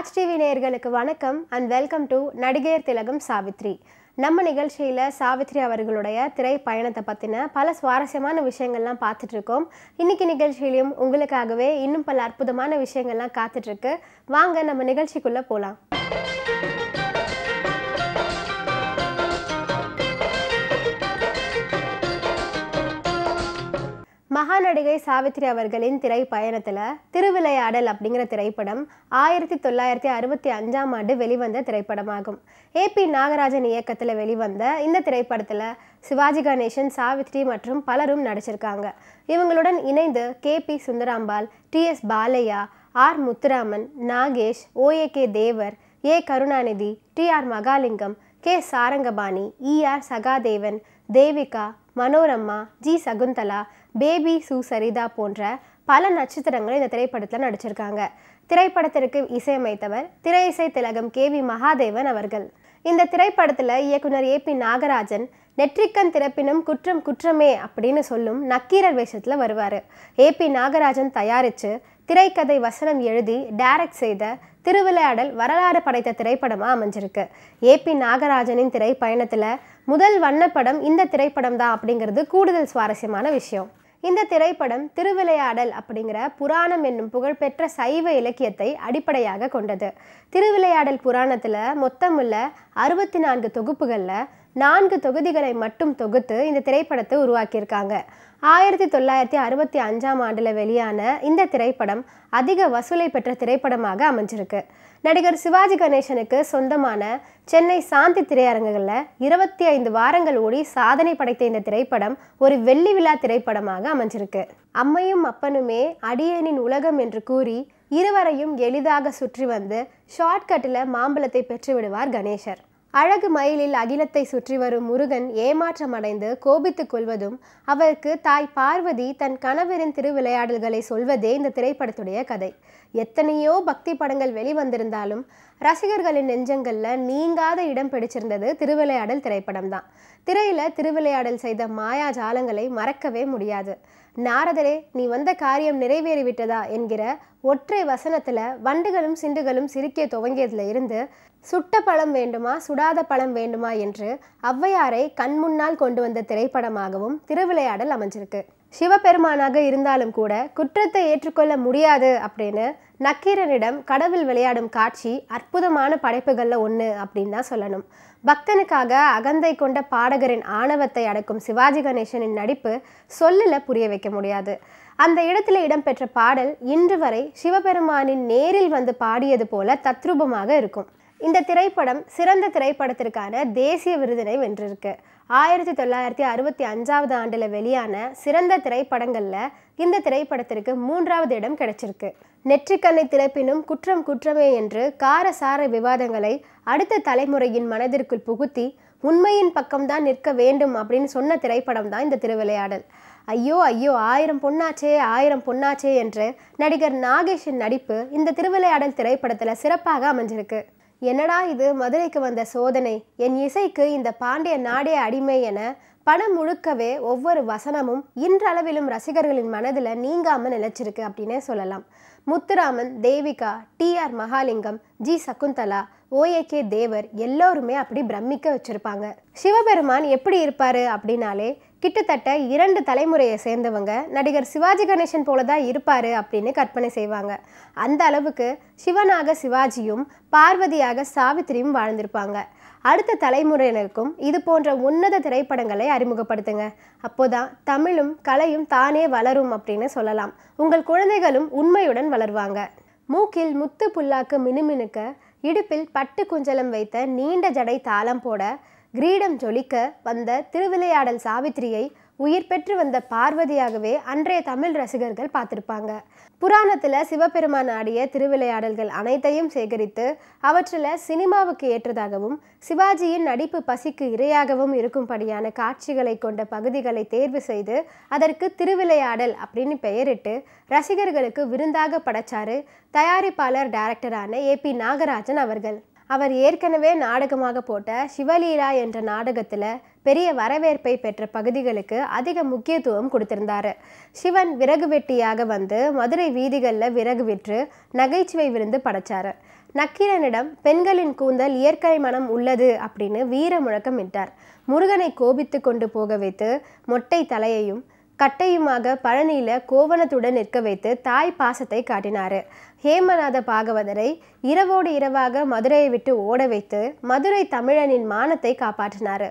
Raj TV நேர்களுக்கு வணக்கம் and welcome to நடிகையர் திலகம் சாவித்ரி நம்ம நிகழ்ச்சியில் சாவித்ரி அவர்களுடைய திரை பயணத்தை பற்றின பல சுவாரஸ்யமான விஷயங்கள்லாம் பார்த்துட்ருக்கோம் இன்றைக்கி நிகழ்ச்சியிலையும் உங்களுக்காகவே இன்னும் பல அற்புதமான விஷயங்கள்லாம் காத்துட்ருக்கு வாங்க நம்ம நிகழ்ச்சிக்குள்ளே போகலாம் மகாநடிகை சாவித்ரி அவர்களின் திரைப்பயணத்தில் திருவிளையாடல் அப்படிங்கிற திரைப்படம் ஆயிரத்தி தொள்ளாயிரத்தி அறுபத்தி அஞ்சாம் ஆண்டு வெளிவந்த திரைப்படமாகும் ஏ பி நாகராஜன் இயக்கத்தில் வெளிவந்த இந்த திரைப்படத்தில் சிவாஜி கணேசன் சாவித்ரி மற்றும் பலரும் நடிச்சிருக்காங்க இவங்களுடன் இணைந்து K P Sundarambal T S Balaiah R Muthuraman Nagesh O A K Thevar A Karunanidhi T R Mahalingam K Sarangapani E R Sahadevan Devika Manorama G Sakunthala baby சு சரிதா போன்ற பல நட்சத்திரங்கள் இந்த திரைப்படத்தில் நடிச்சிருக்காங்க திரைப்படத்திற்கு இசையமைத்தவர் திரை இசை திலகம் கே வி மகாதேவன் அவர்கள் இந்த திரைப்படத்தில் இயக்குனர் ஏ பி நாகராஜன் நெற்றிக்கன் திறப்பினும் குற்றம் குற்றமே அப்படின்னு சொல்லும் நக்கீரர் வேஷத்தில் வருவார் ஏ பி நாகராஜன் தயாரித்து திரைக்கதை வசனம் எழுதி டைரக்ட் செய்த திருவிளையாடல் வரலாறு படைத்த திரைப்படமாக அமைஞ்சிருக்கு ஏபி நாகராஜனின் திரைப்பயணத்தில் முதல் வண்ணப்படம் இந்த திரைப்படம் தான் அப்படிங்கிறது கூடுதல் சுவாரஸ்யமான விஷயம் இந்த திரைப்படம் திருவிளையாடல் அப்படிங்கிற புராணம் என்னும் புகழ்பெற்ற சைவ இலக்கியத்தை அடிப்படையாக கொண்டது திருவிளையாடல் புராணத்தில் மொத்தமுள்ள அறுபத்தி நான்கு தொகுப்புகளில் நான்கு தொகுதிகளை மட்டும் தொகுத்து இந்த திரைப்படத்தை உருவாக்கியிருக்காங்க ஆயிரத்தி தொள்ளாயிரத்தி அறுபத்தி அஞ்சாம் ஆண்டில் வெளியான இந்த திரைப்படம் அதிக வசூலை பெற்ற திரைப்படமாக அமைஞ்சிருக்கு நடிகர் சிவாஜி கணேசனுக்கு சொந்தமான சென்னை சாந்தி திரையரங்குகளில் இருபத்தி ஐந்து வாரங்கள் ஓடி சாதனை படைத்த இந்த திரைப்படம் ஒரு வெள்ளி விழா திரைப்படமாக அமைஞ்சிருக்கு அம்மையும் அப்பனுமே அடியேனின் உலகம் என்று கூறி இருவரையும் எளிதாக சுற்றி வந்து ஷார்ட்கட்டில் மாம்பழத்தை பெற்றுவிடுவார் கணேசர் அழகு மயிலில் அகிலத்தை சுற்றி வரும் முருகன் ஏமாற்றமடைந்து கோபித்துக் கொள்வதும் அவருக்கு தாய் பார்வதி தன் கணவரின் திருவிளையாடல்களை சொல்வதே இந்த திரைப்படத்துடைய கதை எத்தனையோ பக்தி படங்கள் வெளிவந்திருந்தாலும் ரசிகர்களின் நெஞ்சங்கள்ல நீங்காத இடம் பிடிச்சிருந்தது திருவிளையாடல் திரைப்படம் தான் திரையில திருவிளையாடல் செய்த மாயா ஜாலங்களை மறக்கவே முடியாது நாரதரே நீ வந்த காரியம் நிறைவேறிவிட்டதா என்கிற ஒற்றை வசனத்துல வண்டுகளும் சிண்டுகளும் சிரிக்க துவங்கியதுல இருந்து சுட்ட பழம் வேண்டுமா சுடாத பழம் வேண்டுமா என்று ஒளவையாரை கண் முன்னால் கொண்டு வந்த திரைப்படமாகவும் திருவிளையாடல் அமைஞ்சிருக்கு சிவபெருமானாக இருந்தாலும் கூட குற்றத்தை ஏற்றுக்கொள்ள முடியாது அப்படின்னு நக்கீரனிடம் கடவுள் விளையாடும் காட்சி அற்புதமான படைப்புகளில் ஒன்று அப்படின்னு தான் சொல்லணும் பக்தனுக்காக அகந்தை கொண்ட பாடகரின் ஆணவத்தை அடக்கும் சிவாஜி கணேசனின் நடிப்பு சொல்லில் புரிய வைக்க முடியாது அந்த இடத்துல இடம்பெற்ற பாடல் இன்று வரை சிவபெருமானின் நேரில் வந்து பாடியது போல தத்ரூபமாக இருக்கும் இந்த திரைப்படம் சிறந்த திரைப்படத்திற்கான தேசிய விருதினை வென்றிருக்கு ஆயிரத்தி தொள்ளாயிரத்தி அறுபத்தி அஞ்சாவது ஆண்டில் வெளியான சிறந்த திரைப்படங்களில் இந்த திரைப்படத்திற்கு மூன்றாவது இடம் கிடைச்சிருக்கு நெற்றிக்கண்ணை திறப்பினும் குற்றம் குற்றமே என்று காரசார விவாதங்களை அடுத்த தலைமுறையின் மனதிற்குள் புகுத்தி உண்மையின் பக்கம்தான் நிற்க வேண்டும் அப்படின்னு சொன்ன திரைப்படம் தான் இந்த திருவிளையாடல் ஐயோ ஐயோ ஆயிரம் பொன்னாச்சே ஆயிரம் பொன்னாச்சே என்று நடிகர் நாகேஷின் நடிப்பு இந்த திருவிளையாடல் திரைப்படத்தில் சிறப்பாக அமைஞ்சிருக்கு என்னடா இது மதுரைக்கு வந்த சோதனை என் இசைக்கு இந்த பாண்டிய நாடே அடிமை என படம் முழுக்கவே ஒவ்வொரு வசனமும் இன்றளவிலும் ரசிகர்களின் மனதில் நீங்காமல் நிலச்சிருக்கு அப்படின்னே சொல்லலாம் Muthuraman Devika T R Mahalingam G Sakunthala O A K Thevar எல்லோருமே அப்படி பிரமிக்க வச்சுருப்பாங்க சிவபெருமான் எப்படி இருப்பார் அப்படின்னாலே கிட்டத்தட்ட இரண்டு தலைமுறையை சேர்ந்தவங்க நடிகர் சிவாஜி கணேசன் போல தான் இருப்பார் அப்படின்னு கற்பனை செய்வாங்க அந்த அளவுக்கு சிவனாக சிவாஜியும் பார்வதியாக சாவித்திரியும் வாழ்ந்திருப்பாங்க அடுத்த தலைமுறையினருக்கும் இது போன்ற உன்னத திரைப்படங்களை அறிமுகப்படுத்துங்க அப்போதான் தமிழும் கலையும் தானே வளரும் அப்படின்னு சொல்லலாம் உங்கள் குழந்தைகளும் உண்மையுடன் வளருவாங்க மூக்கில் முத்து புல்லாக்கு மினுமினுக்க இடுப்பில் பட்டு குஞ்சலம் வைத்த நீண்ட ஜடை தாளம் போட கிரீடம் ஜொலிக்க வந்த திருவிளையாடல் சாவித்திரியை உயிர் பெற்று வந்த பார்வதியாகவே அன்றைய தமிழ் ரசிகர்கள் பார்த்துருப்பாங்க புராணத்தில் சிவபெருமான் ஆடிய திருவிளையாடல்கள் அனைத்தையும் சேகரித்து அவற்றில் சினிமாவுக்கு ஏற்றதாகவும் சிவாஜியின் நடிப்பு பசிக்கு இரையாகவும் இருக்கும்படியான காட்சிகளை கொண்ட பகுதிகளை தேர்வு செய்து அதற்கு திருவிளையாடல் அப்படின்னு பெயரிட்டு ரசிகர்களுக்கு விருந்தாக படைச்சாரு தயாரிப்பாளர் டைரக்டரான ஏ பி நாகராஜன் அவர்கள் அவர் ஏற்கனவே நாடகமாக போட்ட சிவலீலா என்ற நாடகத்தில் பெரிய வரவேற்பை பெற்ற பகுதிகளுக்கு அதிக முக்கியத்துவம் கொடுத்திருந்தார் சிவன் விறகு வெட்டியாக வந்து மதுரை வீதிகளில் விறகு விற்று நகைச்சுவை விருந்து படைச்சார் நக்கீரனிடம் பெண்களின் கூந்தல் இயற்கை மனம் உள்ளது அப்படின்னு வீர முழக்கம் விட்டார் முருகனை கோபித்து கொண்டு போக வைத்து மொட்டை தலையையும் கட்டையுமாக பழனியில் கோவணத்துடன் நிற்க வைத்து தாய் பாசத்தை காட்டினார் ஹேமநாத பாகவதரை இரவோடு இரவாக மதுரையை விட்டு ஓட வைத்து மதுரை தமிழனின் மானத்தை காப்பாற்றினார்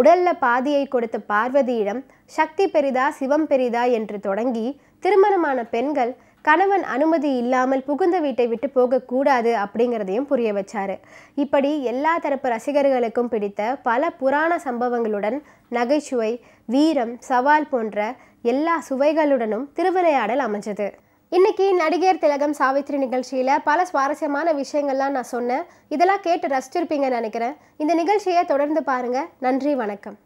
உடல்ல பாதியை கொடுத்த பார்வதியிடம் சக்தி பெரிதா சிவம் பெரிதா என்று தொடங்கி திருமணமான பெண்கள் கணவன் அனுமதி இல்லாமல் புகுந்த வீட்டை விட்டு போகக்கூடாது அப்படிங்கிறதையும் புரிய வச்சார் இப்படி எல்லா தரப்பு ரசிகர்களுக்கும் பிடித்த பல புராண சம்பவங்களுடன் நகைச்சுவை வீரம் சவால் போன்ற எல்லா சுவைகளுடனும் திருவிளையாடல் அமைஞ்சது இன்னைக்கு நடிகர் திலகம் சாவித்ரி நிகழ்ச்சியில் பல சுவாரஸ்யமான விஷயங்கள்லாம் நான் சொன்னேன் இதெல்லாம் கேட்டு ரசிச்சிருப்பீங்கன்னு நினைக்கிறேன் இந்த நிகழ்ச்சியை தொடர்ந்து பாருங்கள் நன்றி வணக்கம்